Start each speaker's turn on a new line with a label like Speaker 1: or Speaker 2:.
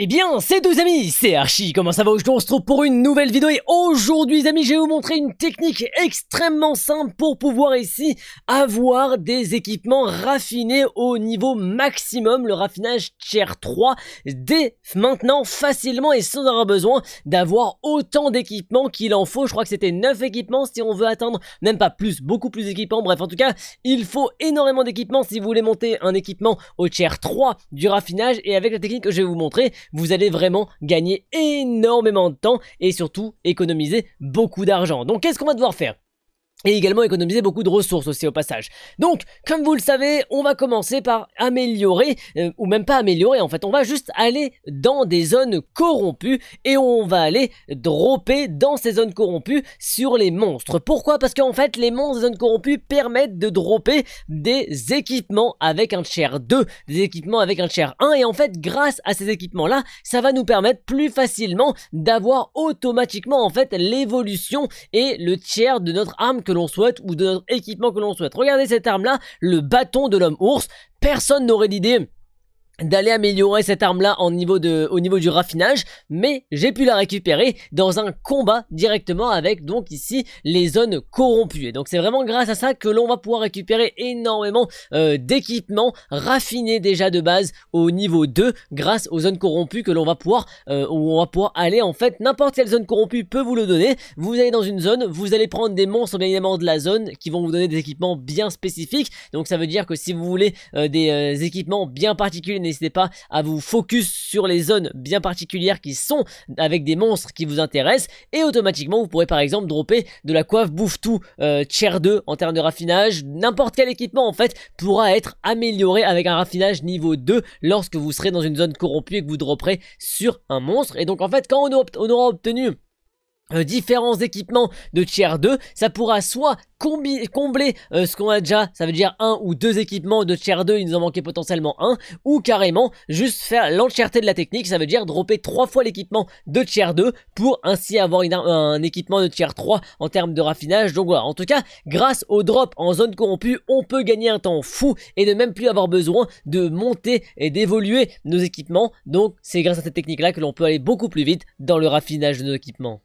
Speaker 1: Eh bien, c'est deux amis, c'est Archie, comment ça va Aujourd'hui on se retrouve pour une nouvelle vidéo et aujourd'hui amis, je vais vous montrer une technique extrêmement simple pour pouvoir ici avoir des équipements raffinés au niveau maximum, le raffinage tier 3, dès maintenant facilement et sans avoir besoin d'avoir autant d'équipements qu'il en faut, je crois que c'était 9 équipements si on veut atteindre, même pas plus, beaucoup plus d'équipements, bref en tout cas, il faut énormément d'équipements si vous voulez monter un équipement au tier 3 du raffinage et avec la technique que je vais vous montrer, vous allez vraiment gagner énormément de temps et surtout économiser beaucoup d'argent. Donc qu'est-ce qu'on va devoir faire et également économiser beaucoup de ressources aussi au passage. Donc, comme vous le savez, on va commencer par améliorer, euh, ou même pas améliorer en fait, on va juste aller dans des zones corrompues et on va aller dropper dans ces zones corrompues sur les monstres. Pourquoi Parce qu'en fait, les monstres des zones corrompues permettent de dropper des équipements avec un tier 2, des équipements avec un tier 1, et en fait, grâce à ces équipements-là, ça va nous permettre plus facilement d'avoir automatiquement en fait l'évolution et le tiers de notre arme que l'on souhaite ou de notre équipement que l'on souhaite. Regardez cette arme là, le bâton de l'homme ours. Personne n'aurait l'idée d'aller améliorer cette arme-là au niveau du raffinage, mais j'ai pu la récupérer dans un combat directement avec donc ici les zones corrompues. Et donc c'est vraiment grâce à ça que l'on va pouvoir récupérer énormément euh, d'équipements raffinés déjà de base au niveau 2 grâce aux zones corrompues que l'on va pouvoir euh, où on va pouvoir aller en fait n'importe quelle zone corrompue peut vous le donner. Vous allez dans une zone, vous allez prendre des monstres bien évidemment de la zone qui vont vous donner des équipements bien spécifiques. Donc ça veut dire que si vous voulez euh, des équipements bien particuliers n'hésitez pas à vous focus sur les zones bien particulières qui sont avec des monstres qui vous intéressent et automatiquement vous pourrez par exemple dropper de la coiffe bouffe tout euh, tier 2 en termes de raffinage. N'importe quel équipement en fait pourra être amélioré avec un raffinage niveau 2 lorsque vous serez dans une zone corrompue et que vous dropperez sur un monstre. Et donc en fait quand on aura obtenu euh, différents équipements de tier 2, ça pourra soit combler euh, ce qu'on a déjà, ça veut dire un ou deux équipements de tier 2, il nous en manquait potentiellement un, ou carrément juste faire l'entièreté de la technique, ça veut dire dropper trois fois l'équipement de tier 2 pour ainsi avoir un équipement de tier 3 en termes de raffinage. Donc voilà, en tout cas, grâce au drop en zone corrompue, on peut gagner un temps fou et ne même plus avoir besoin de monter et d'évoluer nos équipements. Donc c'est grâce à cette technique là que l'on peut aller beaucoup plus vite dans le raffinage de nos équipements.